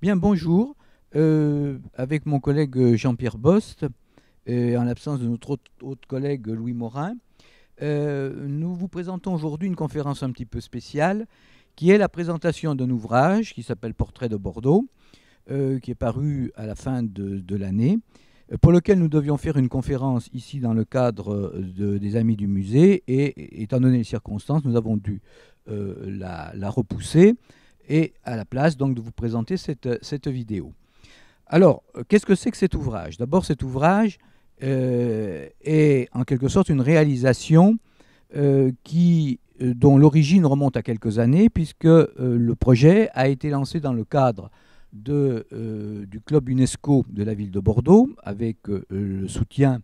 Bien, bonjour. Euh, avec mon collègue euh, Jean-Pierre Bost, et euh, en l'absence de notre autre, collègue Louis Morin, nous vous présentons aujourd'hui une conférence un petit peu spéciale, qui est la présentation d'un ouvrage qui s'appelle Portrait de Bordeaux, qui est paru à la fin de, l'année, pour lequel nous devions faire une conférence ici dans le cadre des Amis du Musée, et étant donné les circonstances, nous avons dû la, repousser et à la place donc de vous présenter cette, euh, vidéo. Alors, euh, qu'est-ce que c'est que cet ouvrage D'abord, cet ouvrage euh, est en quelque sorte une réalisation qui, dont l'origine remonte à quelques années, puisque le projet a été lancé dans le cadre de, du club UNESCO de la ville de Bordeaux, avec le soutien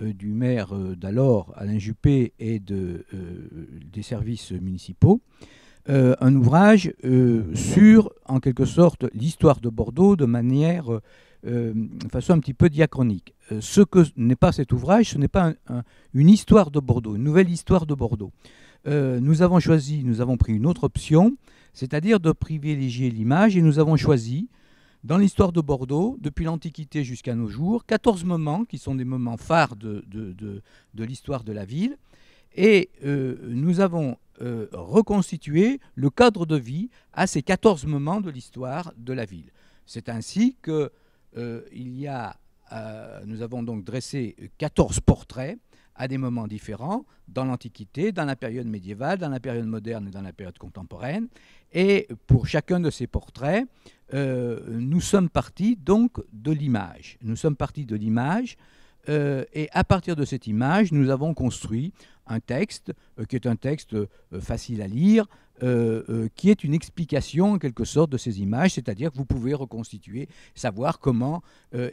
du maire d'alors, Alain Juppé, et de, des services municipaux. Euh, un ouvrage euh, sur, en quelque sorte, l'histoire de Bordeaux de manière, de euh, façon un petit peu diachronique. ce que n'est pas cet ouvrage, ce n'est pas une histoire de Bordeaux, une nouvelle histoire de Bordeaux. nous avons choisi, nous avons pris une autre option, c'est-à-dire de privilégier l'image, et nous avons choisi, dans l'histoire de Bordeaux, depuis l'Antiquité jusqu'à nos jours, 14 moments qui sont des moments phares de, de, de l'histoire de la ville et euh, nous avons euh, reconstitué le cadre de vie à ces 14 moments de l'histoire de la ville. C'est ainsi que euh, il y a, nous avons donc dressé 14 portraits à des moments différents, dans l'Antiquité, dans la période médiévale, dans la période moderne et dans la période contemporaine. Et pour chacun de ces portraits, nous sommes partis donc de l'image. Nous sommes partis de l'image euh, et à partir de cette image, nous avons construit un texte euh, qui est un texte euh, facile à lire, qui est une explication en quelque sorte de ces images, c'est-à-dire que vous pouvez reconstituer, savoir comment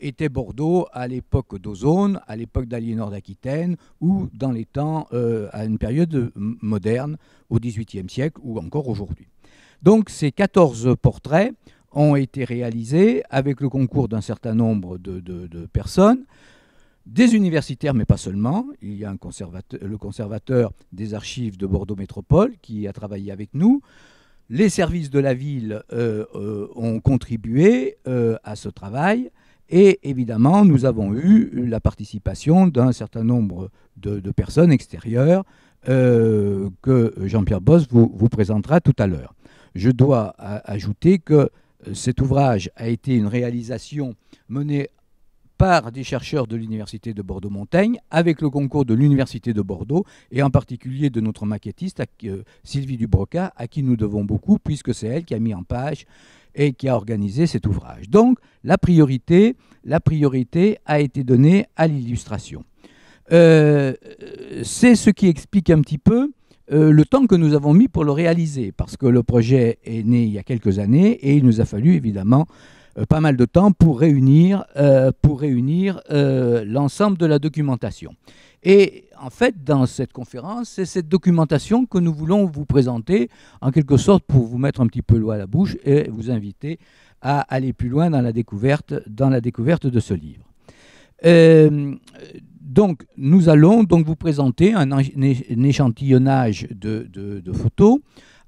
était Bordeaux à l'époque d'Ozone, à l'époque d'Aliénor d'Aquitaine, ou dans les temps, à une période moderne, au XVIIIe siècle ou encore aujourd'hui. Donc ces 14 portraits ont été réalisés avec le concours d'un certain nombre de, de personnes des universitaires, mais pas seulement. Il y a le conservateur des archives de Bordeaux Métropole qui a travaillé avec nous. Les services de la ville euh, euh, ont contribué euh, à ce travail. Et évidemment, nous avons eu la participation d'un certain nombre de, personnes extérieures que Jean-Pierre Boss vous, présentera tout à l'heure. Je dois ajouter que cet ouvrage a été une réalisation menée par des chercheurs de l'Université de Bordeaux-Montaigne, avec le concours de l'Université de Bordeaux, et en particulier de notre maquettiste euh, Sylvie Dubroca, à qui nous devons beaucoup, puisque c'est elle qui a mis en page et qui a organisé cet ouvrage. Donc la priorité, la priorité a été donnée à l'illustration. Euh, c'est ce qui explique un petit peu euh, le temps que nous avons mis pour le réaliser, parce que le projet est né il y a quelques années et il nous a fallu évidemment euh, pas mal de temps pour réunir, euh, pour réunir euh, l'ensemble de la documentation. Et en fait, dans cette conférence, c'est cette documentation que nous voulons vous présenter, en quelque sorte pour vous mettre un petit peu l'eau à la bouche et vous inviter à aller plus loin dans la découverte, dans la découverte de ce livre. donc, nous allons donc vous présenter un, échantillonnage de photos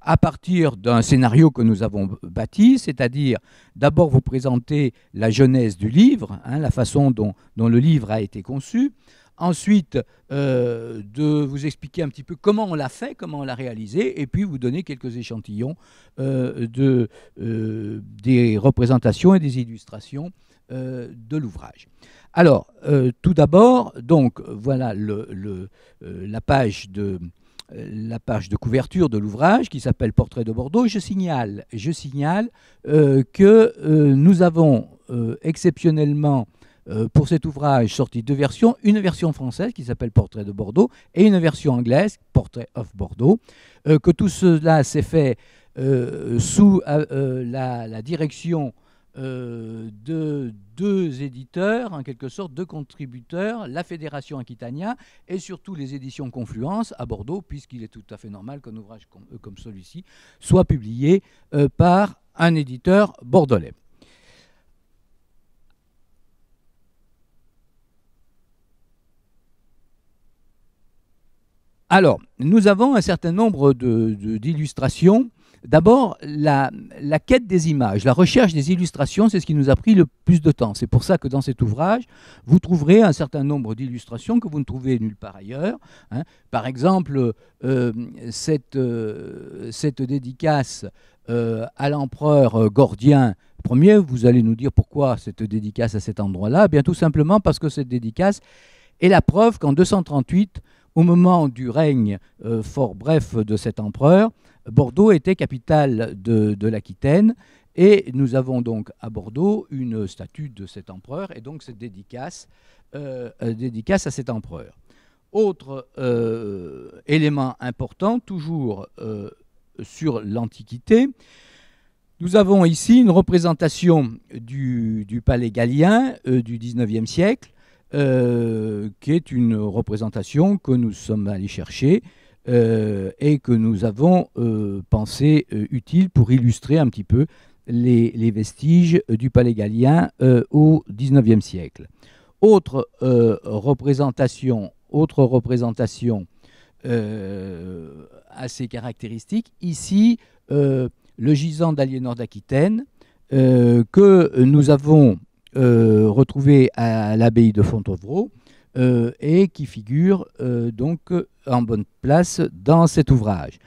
à partir d'un scénario que nous avons bâti, c'est-à-dire d'abord vous présenter la genèse du livre, hein, la façon dont, le livre a été conçu, ensuite euh, de vous expliquer un petit peu comment on l'a fait, comment on l'a réalisé, et puis vous donner quelques échantillons euh, de, euh, des représentations et des illustrations de l'ouvrage. Alors, tout d'abord, donc voilà la page de euh, la page de couverture de l'ouvrage qui s'appelle Portrait de Bordeaux. Je signale, je signale euh, que euh, nous avons exceptionnellement pour cet ouvrage sorti deux versions, une version française qui s'appelle Portrait de Bordeaux et une version anglaise, Portrait of Bordeaux, que tout cela s'est fait sous la, la, direction euh, de deux éditeurs, en quelque sorte, deux contributeurs, la Fédération Aquitania et surtout les éditions Confluence à Bordeaux, puisqu'il est tout à fait normal qu'un ouvrage comme, euh, celui-ci soit publié euh, par un éditeur bordelais. Alors, nous avons un certain nombre d'illustrations. D'abord, la, quête des images, la recherche des illustrations, c'est ce qui nous a pris le plus de temps. C'est pour ça que dans cet ouvrage, vous trouverez un certain nombre d'illustrations que vous ne trouvez nulle part ailleurs. Hein. Par exemple, euh, euh, cette, dédicace euh, à l'empereur Gordien Ier, vous allez nous dire pourquoi cette dédicace à cet endroit-là. Eh bien tout simplement parce que cette dédicace est la preuve qu'en 238, au moment du règne fort bref de cet empereur, Bordeaux était capitale de, l'Aquitaine et nous avons donc à Bordeaux une statue de cet empereur et donc cette dédicace, euh, euh, dédicace à cet empereur. Autre euh, élément important, toujours sur l'Antiquité, nous avons ici une représentation du, du palais gallien du XIXe siècle, qui est une représentation que nous sommes allés chercher euh, et que nous avons euh, pensé euh, utile pour illustrer un petit peu les, vestiges du palais gallien au XIXe siècle. Autre représentation, autre représentation assez caractéristique, ici le gisant d'Aliénor d'Aquitaine, que nous avons retrouvé à l'abbaye de Fontevraud euh, et qui figure euh, donc en bonne place dans cet ouvrage.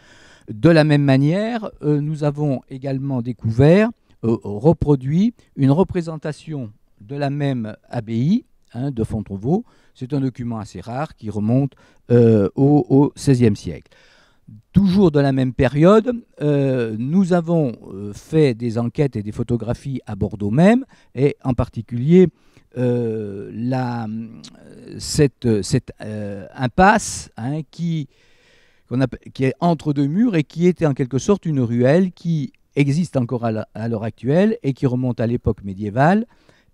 De la même manière, euh, nous avons également découvert, reproduit, une représentation de la même abbaye hein, de Fontrevaux. C'est un document assez rare qui remonte au XVIe siècle. Toujours de la même période, euh, nous avons euh, fait des enquêtes et des photographies à Bordeaux même, et en particulier euh, la, cette, cette impasse hein, qui, qui est entre deux murs et qui était en quelque sorte une ruelle qui existe encore à l'heure actuelle et qui remonte à l'époque médiévale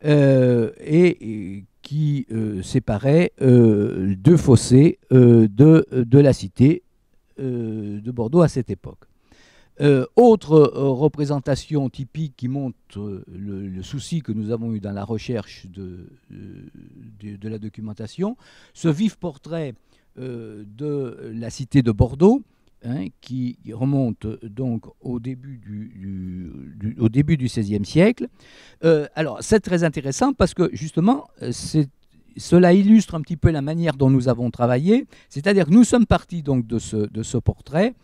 et, qui séparait deux fossés de, de la cité euh, de Bordeaux à cette époque. Euh, autre euh, représentation typique qui montre le, souci que nous avons eu dans la recherche de, de, la documentation, ce vif portrait de la cité de Bordeaux, hein, qui remonte donc au début du, au début XVIe siècle. alors c'est très intéressant parce que justement c'est cela illustre un petit peu la manière dont nous avons travaillé, c'est-à-dire que nous sommes partis donc de ce, portrait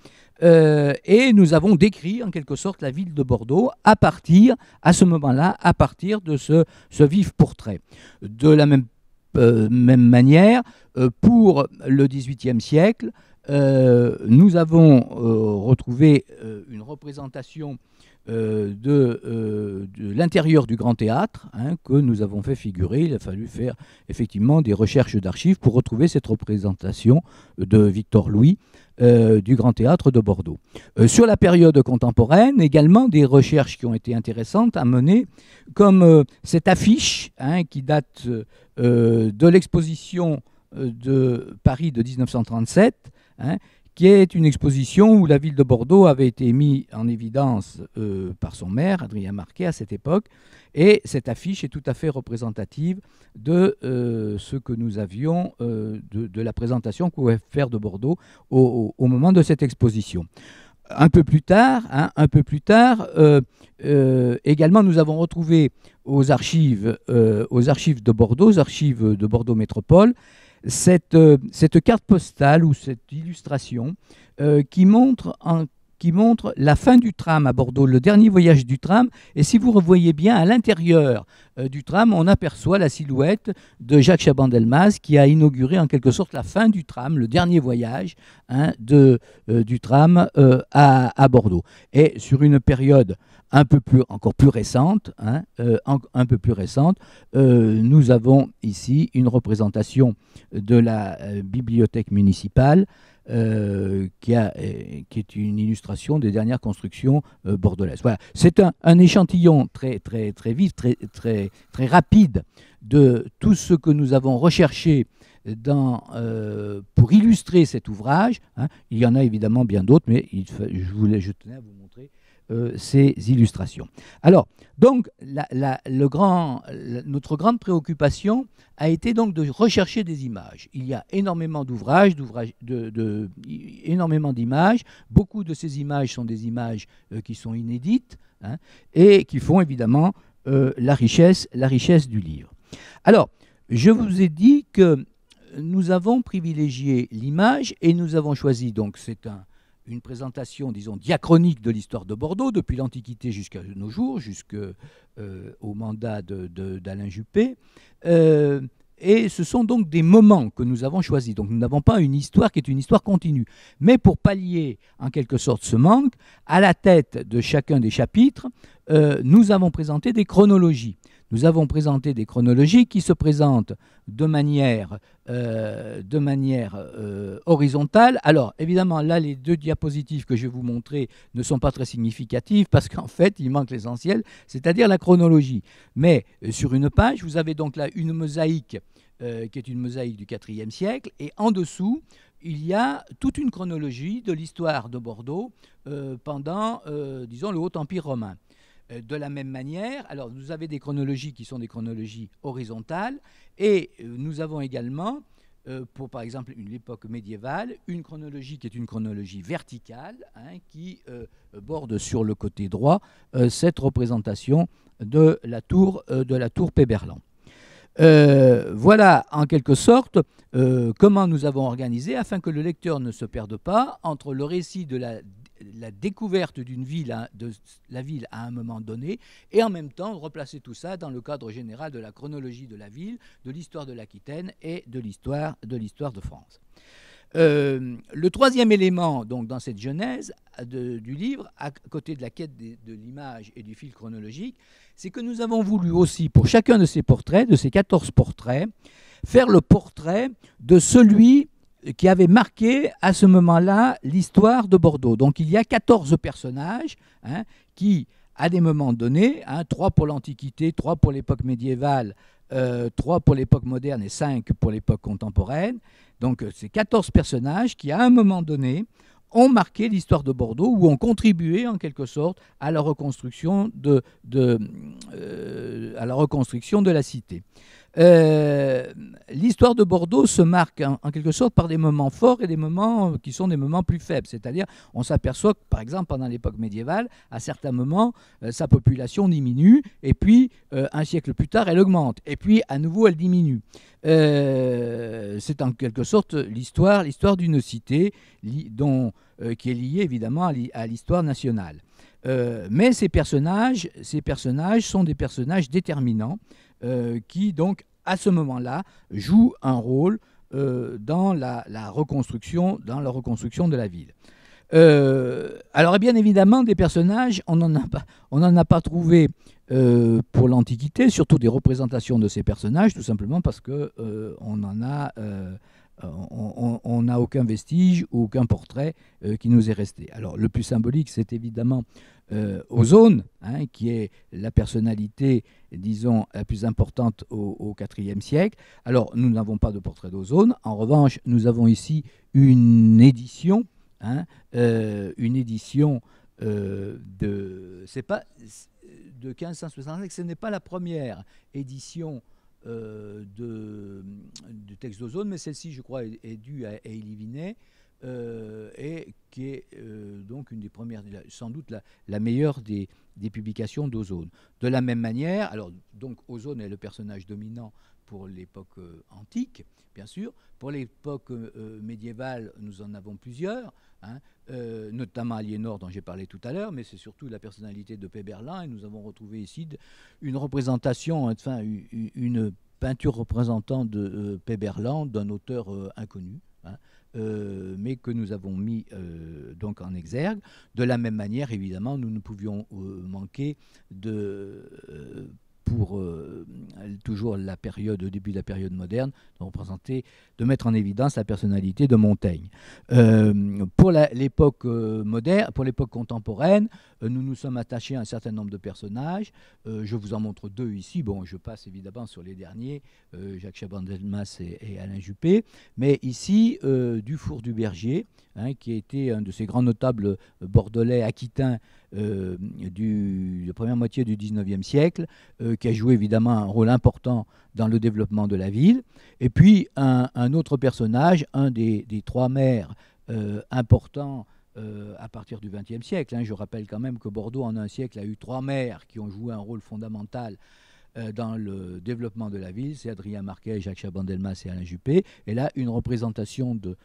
euh, et nous avons décrit en quelque sorte la ville de Bordeaux à partir, à ce moment-là, à partir de ce, vif portrait. De la même, euh, manière, euh, pour le XVIIIe siècle, nous avons retrouvé une représentation euh, euh, de, l'intérieur du Grand Théâtre hein, que nous avons fait figurer. Il a fallu faire effectivement des recherches d'archives pour retrouver cette représentation de Victor Louis euh, du Grand Théâtre de Bordeaux. sur la période contemporaine, également des recherches qui ont été intéressantes à mener, comme cette affiche hein, qui date de l'exposition de Paris de 1937 qui est une exposition où la ville de Bordeaux avait été mise en évidence euh, par son maire, Adrien Marquet, à cette époque. Et cette affiche est tout à fait représentative de euh, ce que nous avions, euh, de, la présentation qu'on pouvait faire de Bordeaux au, moment de cette exposition. Un peu plus tard, hein, un peu plus tard également, nous avons retrouvé aux archives, aux archives de Bordeaux, aux archives de Bordeaux Métropole, euh, cette, carte postale ou cette illustration euh, qui montre un qui montre la fin du tram à Bordeaux, le dernier voyage du tram. Et si vous revoyez bien à l'intérieur euh, du tram, on aperçoit la silhouette de Jacques Chaban-Delmas qui a inauguré en quelque sorte la fin du tram, le dernier voyage hein, de, euh, du tram euh, à, Bordeaux. Et sur une période un peu plus, encore plus récente, hein, un peu plus récente, nous avons ici une représentation de la bibliothèque municipale euh, qui, a, euh, qui, est une illustration des dernières constructions euh, bordelaises. Voilà, c'est un, échantillon très, très, très vif, très, très, très rapide de tout ce que nous avons recherché dans, pour illustrer cet ouvrage. Hein. Il y en a évidemment bien d'autres, mais je, voulais, je tenais à vous montrer euh, ces illustrations. Alors, donc, le grand, notre grande préoccupation a été donc de rechercher des images. Il y a énormément d'ouvrages, de, énormément d'images. Beaucoup de ces images sont des images euh, qui sont inédites hein, et qui font évidemment euh, la, richesse, la richesse du livre. Alors, je vous ai dit que nous avons privilégié l'image et nous avons choisi, donc c'est un, une présentation, disons, diachronique de l'histoire de Bordeaux, depuis l'Antiquité jusqu'à nos jours, jusqu'au euh, mandat d'Alain Juppé. Euh, et ce sont donc des moments que nous avons choisis. Donc nous n'avons pas une histoire qui est une histoire continue. Mais pour pallier en quelque sorte ce manque, à la tête de chacun des chapitres, euh, nous avons présenté des chronologies. Nous avons présenté des chronologies qui se présentent de manière, euh, de manière euh, horizontale. Alors, évidemment, là, les deux diapositives que je vais vous montrer ne sont pas très significatives parce qu'en fait, il manque l'essentiel, c'est-à-dire la chronologie. Mais euh, sur une page, vous avez donc là une mosaïque qui est une mosaïque du IVe siècle, et en dessous, il y a toute une chronologie de l'histoire de Bordeaux pendant, disons, le Haut Empire romain. Euh, de la même manière. Alors, vous avez des chronologies qui sont des chronologies horizontales, et euh, nous avons également, euh, pour par exemple l'époque médiévale, une chronologie qui est une chronologie verticale, hein, qui borde sur le côté droit cette représentation de la tour, de la tour Péberlan. voilà en quelque sorte comment nous avons organisé afin que le lecteur ne se perde pas entre le récit de la la découverte d'une ville, de la ville à un moment donné, et en même temps replacer tout ça dans le cadre général de la chronologie de la ville, de l'histoire de l'Aquitaine et de l'histoire de l'histoire de France. Euh, le troisième élément, donc, dans cette genèse du livre, à côté de la quête de, de l'image et du fil chronologique, c'est que nous avons voulu aussi, pour chacun de ces portraits, de ces 14 portraits, faire le portrait de celui qui avait marqué à ce moment-là l'histoire de Bordeaux. Donc il y a 14 personnages hein, qui, à des moments donnés, hein, 3 pour l'Antiquité, 3 pour l'époque médiévale, 3 euh, pour l'époque moderne et 5 pour l'époque contemporaine, donc euh, ces 14 personnages qui, à un moment donné, ont marqué l'histoire de Bordeaux ou ont contribué en quelque sorte à la, reconstruction de euh, la cité. Euh, l'histoire de Bordeaux se marque en, quelque sorte par des moments forts et des moments qui sont des moments plus faibles. C'est-à-dire, on s'aperçoit que, par exemple, pendant l'époque médiévale, à certains moments, euh, sa population diminue, et puis, euh, un siècle plus tard, elle augmente, et puis, à nouveau, elle diminue. C'est en quelque sorte l'histoire, l'histoire d'une cité dont, qui est liée évidemment à l'histoire nationale. mais ces personnages, ces personnages sont des personnages déterminants euh, qui donc à ce moment-là joue un rôle euh, dans la, reconstruction, dans la reconstruction de la ville. Euh, alors bien évidemment des personnages, on n'en a pas, on en a pas trouvé pour l'Antiquité, surtout des représentations de ces personnages, tout simplement parce que on n'en a, on, n'a aucun vestige ou aucun portrait qui nous est resté. Alors le plus symbolique, c'est évidemment euh, ozone, hein, qui est la personnalité, disons, la plus importante au, IVe siècle. Alors, nous n'avons pas de portrait d'ozone. En revanche, nous avons ici une édition, hein, euh, une édition euh, de, c'est pas de 1565. Ce n'est pas la première édition de, texte d'ozone, mais celle-ci, je crois, est, due à Elie euh, et qui est euh, donc une des premières, sans doute la, meilleure des, publications d'Ozone. De la même manière, alors donc Ozone est le personnage dominant pour l'époque euh, antique, bien sûr. Pour l'époque médiévale, nous en avons plusieurs, hein. notamment Aliénor, dont j'ai parlé tout à l'heure, mais c'est surtout la personnalité de Péberlin. Et nous avons retrouvé ici une représentation, enfin, une, peinture représentant de euh, d'un auteur inconnu. Hein. Euh, mais que nous avons mis euh, donc en exergue. De la même manière, évidemment, nous ne pouvions euh, manquer de pour toujours la période, au début de la période moderne, de représenter, de mettre en évidence la personnalité de Montaigne. pour l'époque moderne, pour l'époque contemporaine, euh, nous nous sommes attachés à un certain nombre de personnages. Euh, je vous en montre deux ici. Bon, je passe évidemment sur les derniers, euh, Jacques Chabandelmas et, Alain Juppé. Mais ici, Dufour du Berger, hein, qui a été un de ces grands notables bordelais aquitains de la de première moitié du 19 siècle, qui a joué évidemment un rôle important dans le développement de la ville. Et puis un, autre personnage, un des, trois maires importants euh, à partir du XXe siècle. Hein. Je rappelle quand même que Bordeaux, en un siècle, a eu trois maires qui ont joué un rôle fondamental euh, dans le développement de la ville. C'est Adrien Marquet, Jacques Chabandelmas et Alain Juppé. Et là, une représentation de,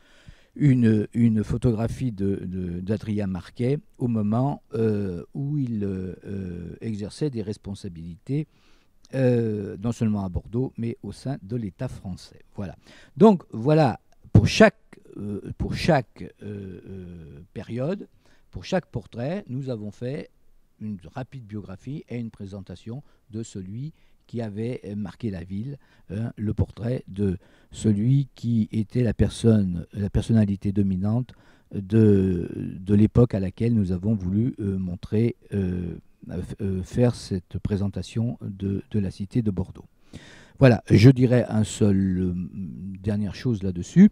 une, une, photographie d'Adrien de, Marquet au moment euh, où il exerçait des responsabilités, non seulement à Bordeaux, mais au sein de l'État français. Voilà. Donc voilà, pour chaque euh, pour chaque euh, euh, période, pour chaque portrait, nous avons fait une rapide biographie et une présentation de celui qui avait marqué la ville, hein, le portrait de celui qui était la personne, la personnalité dominante de, l'époque à laquelle nous avons voulu montrer, faire cette présentation de la cité de Bordeaux. Voilà, je dirais un seul euh, dernière chose là-dessus,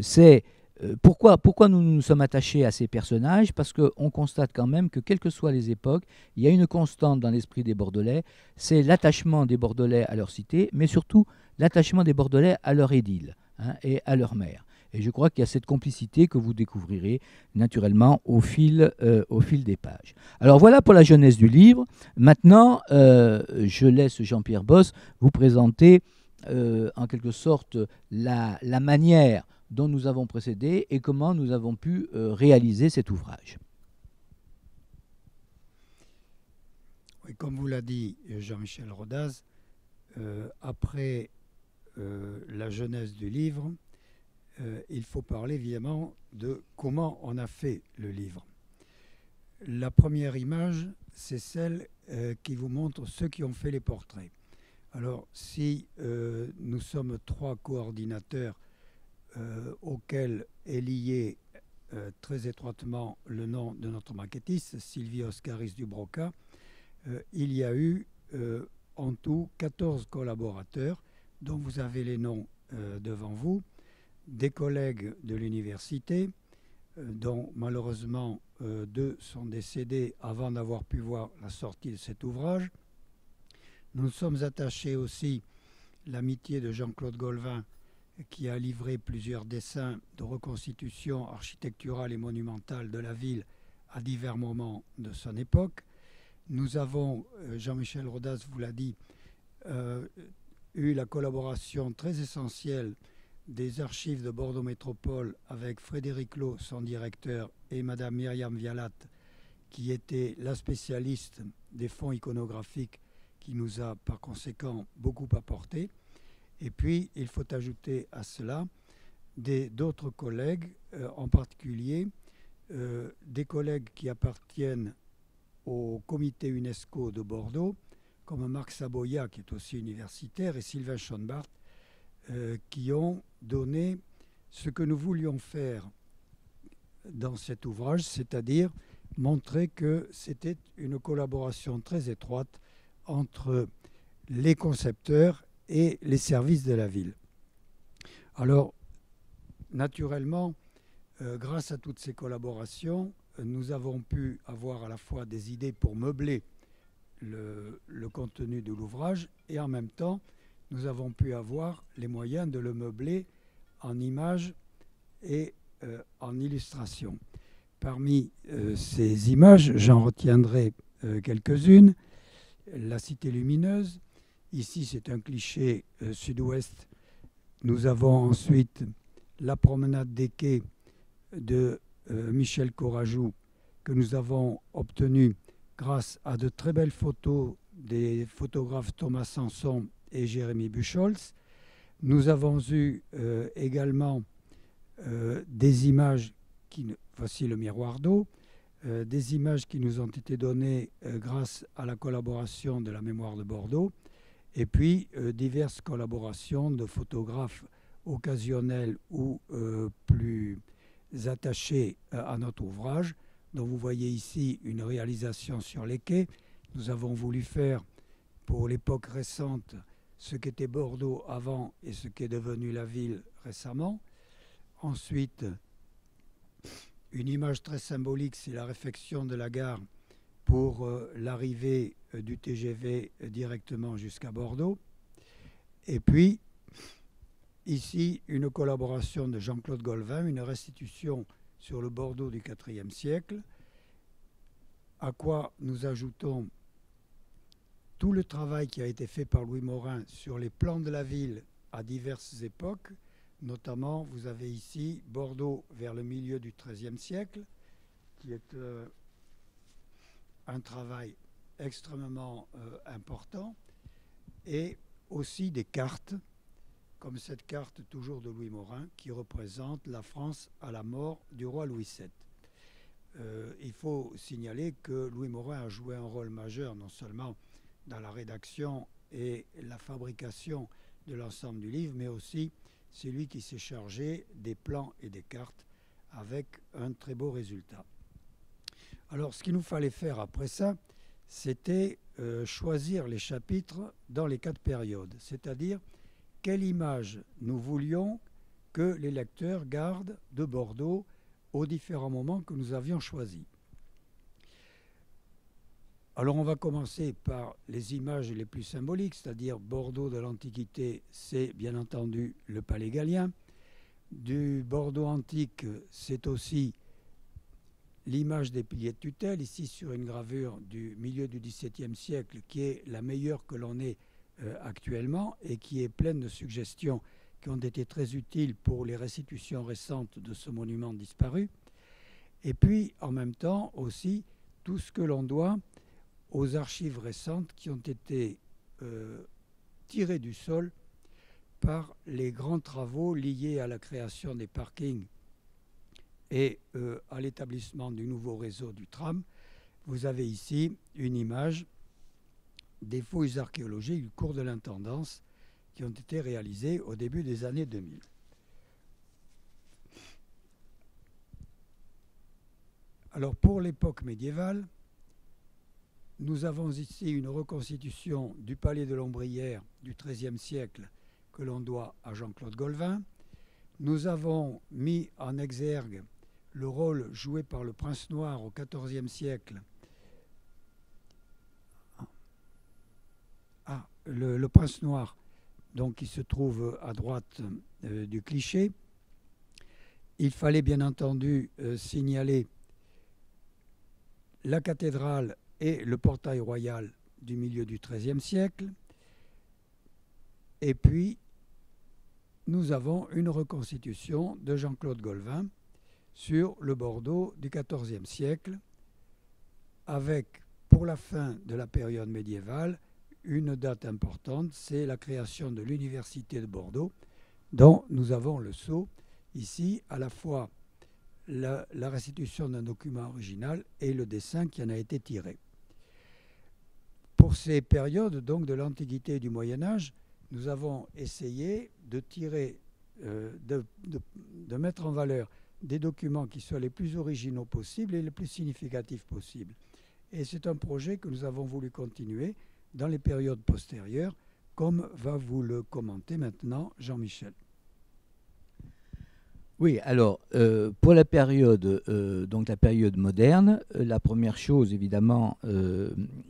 c'est euh, pourquoi, pourquoi nous nous sommes attachés à ces personnages Parce qu'on constate quand même que, quelles que soient les époques, il y a une constante dans l'esprit des Bordelais, c'est l'attachement des Bordelais à leur cité, mais surtout l'attachement des Bordelais à leur édile hein, et à leur mère. Et je crois qu'il y a cette complicité que vous découvrirez naturellement au fil, euh, au fil des pages. Alors voilà pour la jeunesse du livre. Maintenant, euh, je laisse Jean-Pierre Boss vous présenter euh, en quelque sorte la, manière dont nous avons procédé et comment nous avons pu réaliser cet ouvrage. comme vous l'a dit Jean-Michel Rodaz, après la jeunesse du livre, euh, il faut parler évidemment de comment on a fait le livre. La première image, c'est celle euh, qui vous montre ceux qui ont fait les portraits. Alors, si euh, nous sommes trois coordinateurs auxquels est lié très étroitement le nom de notre maquettiste, Sylvie Oscaris Dubroca, il y a eu en tout 14 collaborateurs dont vous avez les noms devant vous des collègues de l'université, euh, dont malheureusement euh, deux sont décédés avant d'avoir pu voir la sortie de cet ouvrage. Nous sommes attachés aussi l'amitié de Jean-Claude Golvin, qui a livré plusieurs dessins de reconstitution architecturale et monumentale de la ville à divers moments de son époque. Nous avons, euh, Jean-Michel Rodas vous l'a dit, eu la collaboration très essentielle des archives de Bordeaux Métropole avec Frédéric Lot, son directeur, et Madame Myriam Vialat, qui était la spécialiste des fonds iconographiques, qui nous a par conséquent beaucoup apporté. Et puis, il faut ajouter à cela d'autres collègues, euh, en particulier euh, des collègues qui appartiennent au comité UNESCO de Bordeaux, comme Marc Saboya, qui est aussi universitaire, et Sylvain Schonbart, euh, qui ont donné ce que nous voulions faire dans cet ouvrage, c'est-à-dire montrer que c'était une collaboration très étroite entre les concepteurs et les services de la ville. Alors, naturellement, euh, grâce à toutes ces collaborations, nous avons pu avoir à la fois des idées pour meubler le contenu de l'ouvrage et en même temps nous avons pu avoir les moyens de le meubler en images et euh, en illustrations. Parmi euh, ces images, j'en retiendrai euh, quelques-unes. La cité lumineuse, ici c'est un cliché sud-ouest. Nous avons ensuite la promenade des quais de Michel Corajou que nous avons obtenue grâce à de très belles photos des photographes Thomas Sanson et Jérémy Buchholz. Nous avons eu euh, également euh, des images qui, voici le miroir d'eau, euh, des images qui nous ont été données grâce à la collaboration de la mémoire de Bordeaux, et puis diverses collaborations de photographes occasionnels ou plus attachés à notre ouvrage, dont vous voyez ici une réalisation sur les quais. Nous avons voulu faire, pour l'époque récente, ce qu'était Bordeaux avant et ce qu'est devenu la ville récemment. Ensuite, une image très symbolique, c'est la réfection de la gare pour euh, l'arrivée euh, du TGV euh, directement jusqu'à Bordeaux. Et puis, ici, une collaboration de Jean-Claude Golvin, une restitution sur le Bordeaux du IVe siècle, à quoi nous ajoutons tout le travail qui a été fait par Louis Morin sur les plans de la ville à diverses époques, notamment vous avez ici Bordeaux vers le milieu du XIIIe siècle, qui est euh, un travail extrêmement euh, important, et aussi des cartes, comme cette carte toujours de Louis Morin, qui représente la France à la mort du roi Louis VII. Euh, il faut signaler que Louis Morin a joué un rôle majeur non seulement dans la rédaction et la fabrication de l'ensemble du livre, mais aussi celui qui s'est chargé des plans et des cartes avec un très beau résultat. Alors ce qu'il nous fallait faire après ça, c'était euh, choisir les chapitres dans les quatre périodes, c'est-à-dire quelle image nous voulions que les lecteurs gardent de Bordeaux aux différents moments que nous avions choisis. Alors on va commencer par les images les plus symboliques, c'est-à-dire Bordeaux de l'Antiquité, c'est bien entendu le Palais Gallien. Du Bordeaux antique, c'est aussi l'image des piliers de tutelle, ici sur une gravure du milieu du XVIIe siècle, qui est la meilleure que l'on ait euh, actuellement et qui est pleine de suggestions qui ont été très utiles pour les restitutions récentes de ce monument disparu. Et puis, en même temps, aussi, tout ce que l'on doit aux archives récentes qui ont été euh, tirées du sol par les grands travaux liés à la création des parkings et euh, à l'établissement du nouveau réseau du tram. Vous avez ici une image des fouilles archéologiques du cours de l'intendance qui ont été réalisées au début des années 2000. Alors pour l'époque médiévale, nous avons ici une reconstitution du palais de l'Ombrière du XIIIe siècle que l'on doit à Jean-Claude Golvin. Nous avons mis en exergue le rôle joué par le prince noir au XIVe siècle. Ah, le, prince noir, donc qui se trouve à droite euh, du cliché. Il fallait bien entendu euh, signaler la cathédrale et le portail royal du milieu du XIIIe siècle. Et puis, nous avons une reconstitution de Jean-Claude Golvin sur le Bordeaux du XIVe siècle, avec, pour la fin de la période médiévale, une date importante, c'est la création de l'Université de Bordeaux, dont nous avons le sceau ici, à la fois la, la restitution d'un document original et le dessin qui en a été tiré pour ces périodes donc de l'Antiquité et du Moyen Âge, nous avons essayé de tirer, euh, de, de, mettre en valeur des documents qui soient les plus originaux possibles et les plus significatifs possibles. Et c'est un projet que nous avons voulu continuer dans les périodes postérieures, comme va vous le commenter maintenant Jean-Michel. Oui, alors euh, pour la période, euh, donc la période moderne, euh, la première chose évidemment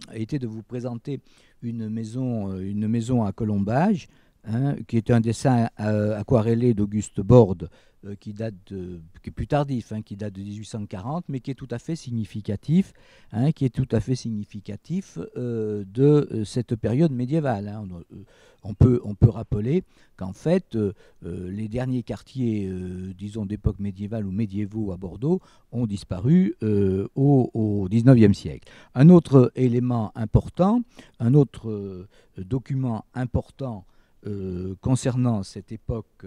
a été de vous présenter une maison, une maison à colombage, hein, qui est un dessin aquarellé d'Auguste Borde euh, qui date de, qui est plus tardif, hein, qui date de 1840, mais qui est tout à fait significatif, hein, qui est tout à fait significatif euh, de euh, cette période médiévale. Hein. On, peut, on peut rappeler qu'en fait, les derniers quartiers, disons d'époque médiévale ou médiévaux à Bordeaux, ont disparu au, au 19e siècle. Un autre élément important, un autre document important concernant cette époque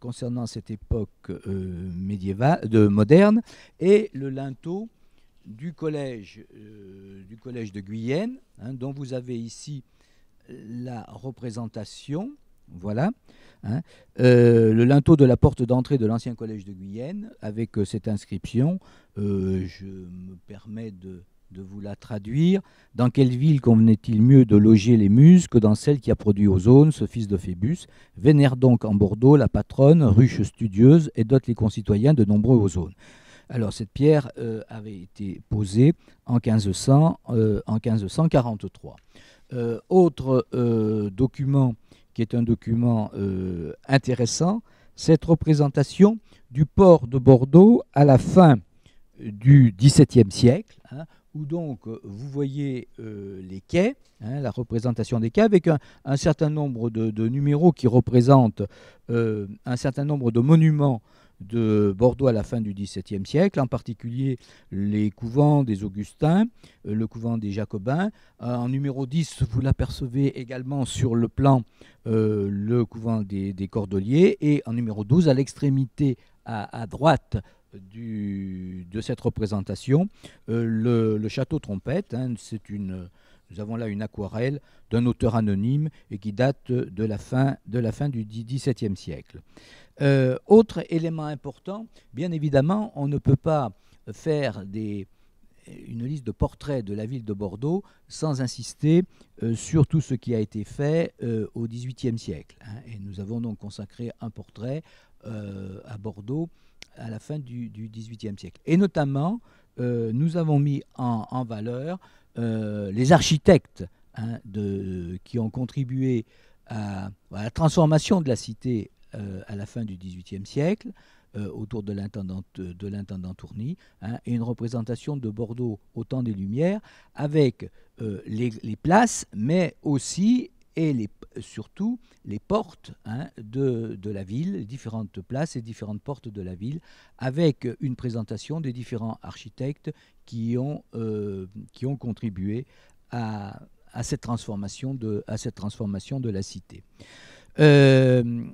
concernant cette époque euh, médiévale, de, moderne, et le linteau du collège, euh, du collège de Guyenne, hein, dont vous avez ici euh, la représentation. Voilà. Hein. le linteau de la porte d'entrée de l'ancien collège de Guyenne, avec cette inscription. je me permets de de vous la traduire. Dans quelle ville convenait-il mieux de loger les muses que dans celle qui a produit Ozone, ce fils de Phébus Vénère donc en Bordeaux la patronne, ruche studieuse, et dote les concitoyens de nombreux Ozones. Alors cette pierre euh, avait été posée en, 1543. Euh, euh, autre document qui est un document intéressant, cette représentation du port de Bordeaux à la fin du XVIIe siècle, hein, où donc euh, vous voyez euh, les quais, hein, la représentation des quais, avec un, certain nombre de, numéros qui représentent euh, un certain nombre de monuments de Bordeaux à la fin du XVIIe siècle, en particulier les couvents des Augustins, le couvent des Jacobins. En numéro 10, vous l'apercevez également sur le plan le couvent des, Cordeliers. Et en numéro 12, à l'extrémité à droite du, de cette représentation, euh, le, château trompette, hein, c'est une, nous avons là une aquarelle d'un auteur anonyme et qui date de la fin, de la fin du XVIIe siècle. Euh, autre élément important, bien évidemment, on ne peut pas faire des, une liste de portraits de la ville de Bordeaux sans insister euh, sur tout ce qui a été fait au XVIIIe siècle. Hein. et nous avons donc consacré un portrait à Bordeaux à la fin du XVIIIe siècle. Et notamment, euh, nous avons mis en, valeur euh, les architectes hein, qui ont contribué à, la transformation de la cité euh, à la fin du XVIIIe siècle autour de l'intendant de Tourny, hein, et une représentation de Bordeaux au temps des Lumières, avec les, places, mais aussi et surtout les portes hein, de, la ville, les différentes places et différentes portes de la ville, avec une présentation des différents architectes qui ont, euh, qui ont contribué à, cette transformation de, à cette transformation de la cité. Euh,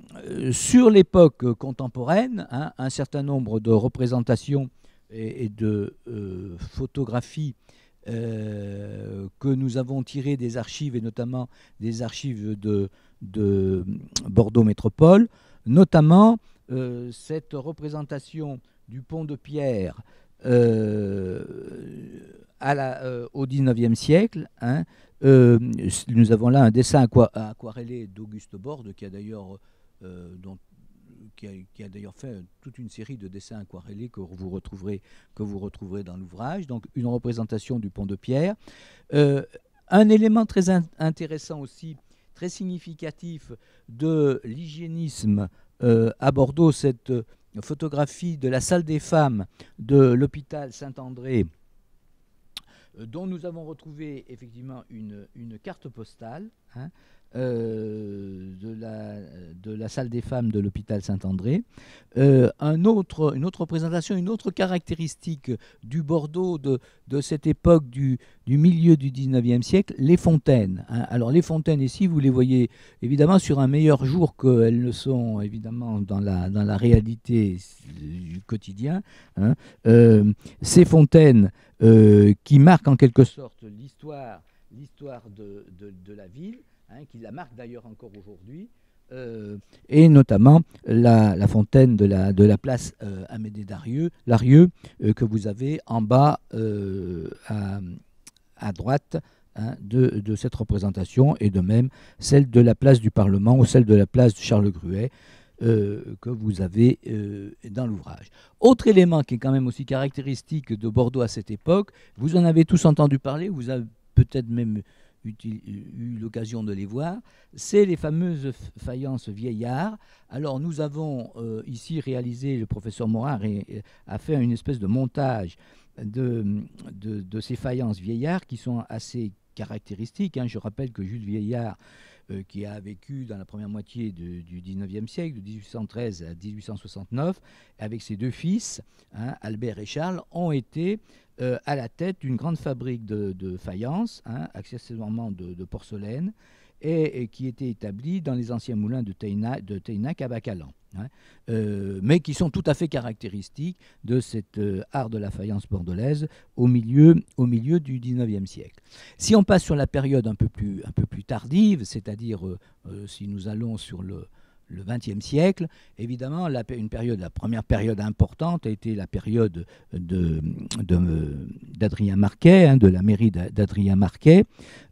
sur l'époque contemporaine, hein, un certain nombre de représentations et, de euh, photographies euh, que nous avons tiré des archives, et notamment des archives de, de Bordeaux Métropole, notamment euh, cette représentation du pont de pierre euh, à la, euh, au XIXe siècle. Hein, nous avons là un dessin aquarellé d'Auguste Borde, qui a d'ailleurs, dont qui a, d'ailleurs fait euh, toute une série de dessins aquarellés que vous retrouverez, dans l'ouvrage. Donc une représentation du pont de pierre. Euh, un élément très intéressant aussi, très significatif de l'hygiénisme euh, à Bordeaux, cette photographie de la salle des femmes de l'hôpital Saint-André dont nous avons retrouvé effectivement une, carte postale, hein. Euh, de, la, salle des femmes de l'hôpital Saint-André. Euh, autre, une autre représentation, une autre caractéristique du Bordeaux de, cette époque du, milieu du 19e siècle, les fontaines. Hein. Alors les fontaines ici, vous les voyez évidemment sur un meilleur jour qu'elles ne sont évidemment dans la, dans la réalité du quotidien. Hein. Euh, ces fontaines qui marquent en quelque sorte l'histoire l'histoire de, la ville, Hein, qui la marque d'ailleurs encore aujourd'hui, euh, et notamment la, fontaine de la, place euh, Amédée Darieux, Larieux, euh, que vous avez en bas à, droite hein, de, de, cette représentation, et de même celle de la place du Parlement ou celle de la place de Charles Gruet. que vous avez dans l'ouvrage. Autre élément qui est quand même aussi caractéristique de Bordeaux à cette époque, vous en avez tous entendu parler, vous avez peut-être même eu l'occasion de les voir, c'est les fameuses faïences vieillards. Alors nous avons euh, ici réalisé, le professeur Morin a fait une espèce de montage de, de, ces faïences vieillards qui sont assez caractéristiques. Hein. Je rappelle que Jules Vieillard, euh, qui a vécu dans la première moitié du 19e siècle, de 1813 à 1869, avec ses deux fils, hein, Albert et Charles, ont été euh, à la tête d'une grande fabrique de, faïence, hein, accessoirement de, porcelaine, et, qui était établie dans les anciens moulins de Teinac, de à Bacalan, hein. euh, mais qui sont tout à fait caractéristiques de cet euh, art de la faïence bordelaise au milieu, au milieu du XIXe siècle. Si on passe sur la période un peu plus tardive, c'est-à-dire si nous allons sur le le XXe siècle, évidemment, la, une période, la première période importante a été la période d'Adrien de, Marquet, hein, de la mairie d'Adrien Marquet,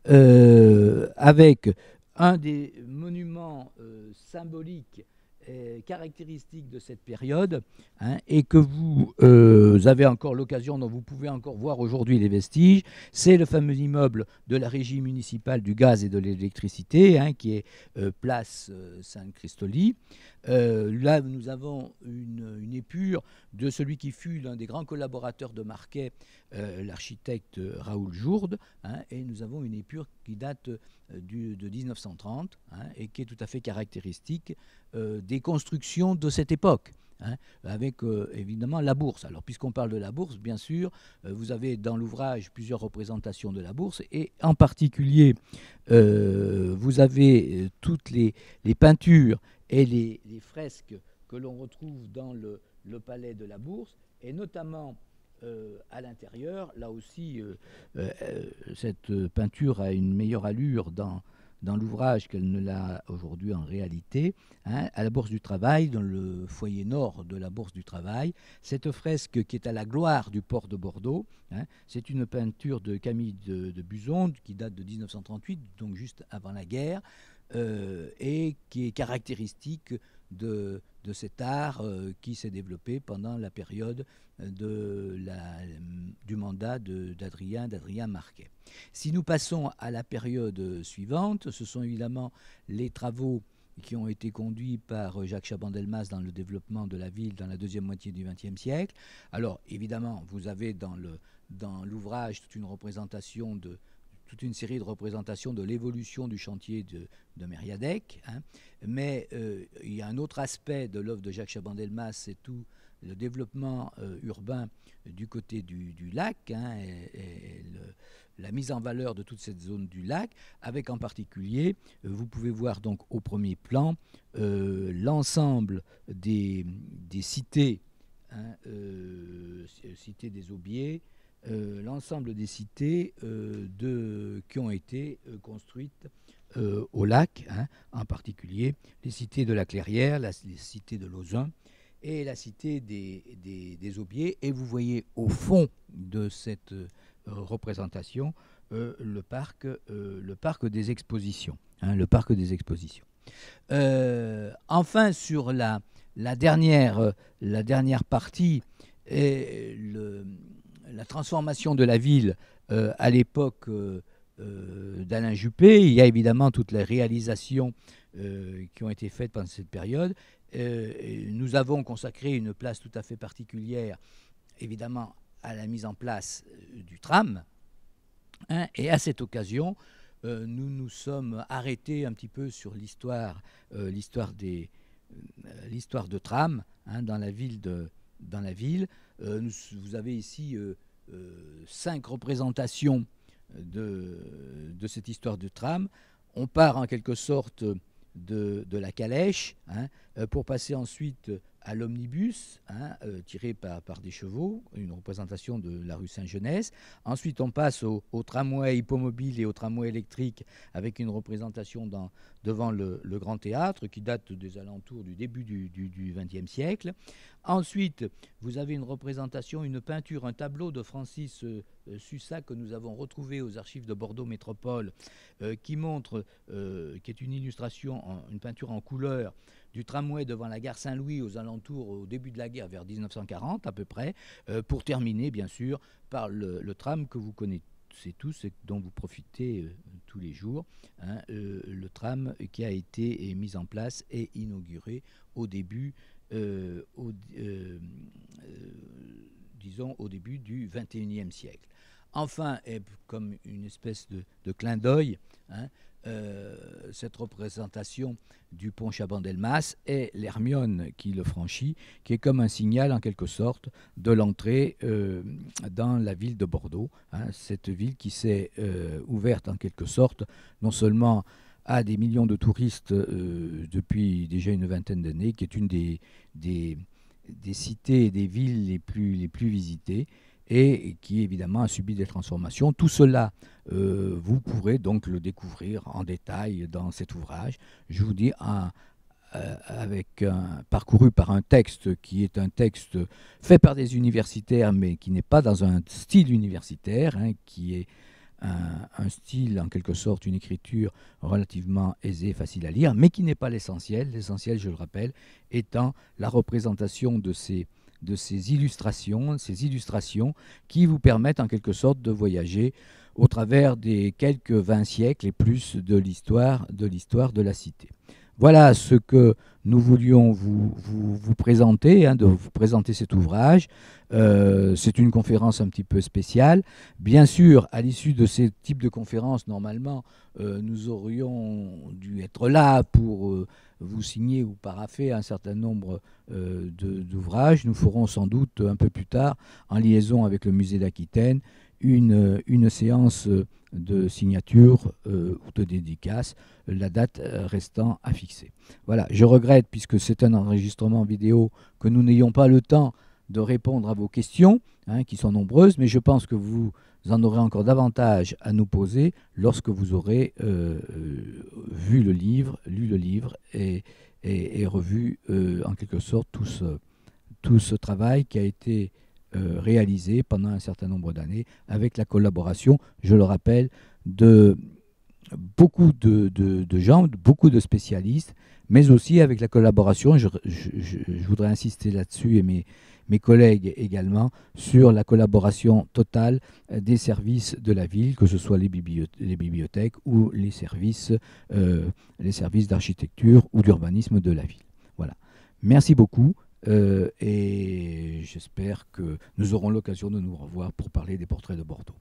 euh, avec un des monuments euh, symboliques euh, caractéristiques de cette période hein, et que vous euh, avez encore l'occasion, dont vous pouvez encore voir aujourd'hui les vestiges, c'est le fameux immeuble de la régie municipale du gaz et de l'électricité hein, qui est euh, place saint christolie euh, là, nous avons une, épure de celui qui fut l'un des grands collaborateurs de Marquet, euh, l'architecte Raoul Jourde, hein, et nous avons une épure qui date euh, du, de 1930 hein, et qui est tout à fait caractéristique des constructions de cette époque. Hein, avec évidemment la bourse. Alors, puisqu'on parle de la bourse, bien sûr, vous avez dans l'ouvrage plusieurs représentations de la bourse, et en particulier, vous avez toutes les, peintures et les, fresques que l'on retrouve dans le, palais de la Bourse, et notamment euh, à l'intérieur. Là aussi, euh, euh, cette peinture a une meilleure allure dans, l'ouvrage qu'elle ne l'a aujourd'hui en réalité. Hein, à la Bourse du Travail, dans le foyer nord de la Bourse du Travail, cette fresque qui est à la gloire du port de Bordeaux, hein, c'est une peinture de Camille de, de qui date de 1938, donc juste avant la guerre, euh, et qui est caractéristique de, de cet art euh, qui s'est développé pendant la période euh, de la, du mandat d'Adrien, d'Adrien Marquet. Si nous passons à la période suivante, ce sont évidemment les travaux qui ont été conduits par Jacques Chabandelmas dans le développement de la ville dans la deuxième moitié du XXe siècle. Alors évidemment, vous avez dans l'ouvrage dans toute une représentation de, toute une série de représentations de l'évolution du chantier de, de Mériadec. Hein. Mais euh, il y a un autre aspect de l'œuvre de Jacques Chabandelmas, c'est tout le développement euh, urbain du côté du, lac hein, la mise en valeur de toute cette zone du lac, avec en particulier, euh, vous pouvez voir donc au premier plan l'ensemble des, des cités hein, cité des Aubiers, euh, l'ensemble des cités euh, qui ont été euh, construites au lac, hein, en particulier les cités de la Clairière, la, les cités de Lausanne et la cité des, des, Aubiers. Et vous voyez au fond de cette représentation le, parc, le parc des expositions. Hein, le parc des expositions. enfin, sur la, la, dernière, la dernière partie, et le, la transformation de la ville euh, à l'époque euh, euh, d'Alain Juppé. Il y a évidemment toutes les réalisations qui ont été faites pendant cette période. nous avons consacré une place tout à fait particulière, évidemment, à la mise en place du tram. Hein. et à cette occasion, nous nous sommes arrêtés un petit peu sur l'histoire, l'histoire des, l'histoire de tram hein, dans la ville de, dans la ville. Euh, vous avez ici euh, euh, cinq représentations de, cette histoire de tram. On part en quelque sorte de, la calèche. Hein. Euh, pour passer ensuite euh, à l'omnibus, hein, euh, tiré par, par, des chevaux, une représentation de la rue Saint-Genès. Ensuite, on passe au, tramway hippomobile et au tramway électrique, avec une représentation dans, devant le, Grand Théâtre, qui date des alentours du début du XXe siècle. Ensuite, vous avez une représentation, une peinture, un tableau de Francis euh, que nous avons retrouvé aux archives de Bordeaux Métropole, qui montre, qui est une illustration, une peinture en couleur, du tramway devant la gare Saint-Louis aux alentours, au début de la guerre, vers 1940 à peu près, euh, pour terminer bien sûr par le, tram que vous connaissez tous et dont vous profitez euh, tous les jours, hein, euh, le tram qui a été mis en place et inauguré au début, disons au début du 21e siècle. Enfin, comme une espèce de, clin d'œil, hein, euh, cette représentation du pont Chabandelmas et l'Hermione qui le franchit, qui est comme un signal en quelque sorte de l'entrée euh, dans la ville de Bordeaux, hein, cette ville qui s'est euh, ouverte en quelque sorte non seulement à des millions de touristes depuis déjà une vingtaine d'années, qui est une des, des, cités et des villes les les plus visitées, et qui évidemment a subi des transformations. Tout cela, euh, vous pourrez donc le découvrir en détail dans cet ouvrage. Je vous dis euh, avec parcouru par un texte qui est un texte fait par des universitaires, mais qui n'est pas dans un style universitaire, hein, qui est un, un, style, en quelque sorte, une écriture relativement aisée, facile à lire, mais qui n'est pas l'essentiel. L'essentiel, je le rappelle, étant la représentation de ces de ces illustrations, ces illustrations qui vous permettent en quelque sorte de voyager au travers des quelques 20 siècles et plus de l'histoire de, l'histoire de la cité. Voilà ce que nous voulions vous, présenter, hein, de vous présenter cet ouvrage. Euh, c'est une conférence un petit peu spéciale. Bien sûr, à l'issue de ce type de conférences, normalement, euh, nous aurions dû être là pour euh, vous signer ou paraffer un certain nombre d'ouvrages. Nous ferons sans doute un peu plus tard, en liaison avec le musée d'Aquitaine, une, séance euh, de signature euh, ou de dédicace, la date euh, restant à fixer. Voilà, je regrette, puisque c'est un enregistrement vidéo, que nous n'ayons pas le temps de répondre à vos questions, hein, qui sont nombreuses, mais je pense que vous en aurez encore davantage à nous poser lorsque vous aurez vu le livre, lu le livre et, et, revu en quelque sorte tout tout ce travail qui a été euh, réalisé pendant un certain nombre d'années avec la collaboration, je le rappelle, de beaucoup de, de, de, gens, beaucoup de spécialistes, mais aussi avec la collaboration, je, voudrais insister là-dessus et mes, collègues également, sur la collaboration totale euh, des services de la ville, que ce soit les, bibliothèques, ou les services, euh, les services d'architecture ou d'urbanisme de la ville. Voilà. Merci beaucoup. Euh, et j'espère que nous aurons l'occasion de nous revoir pour parler des portraits de Bordeaux.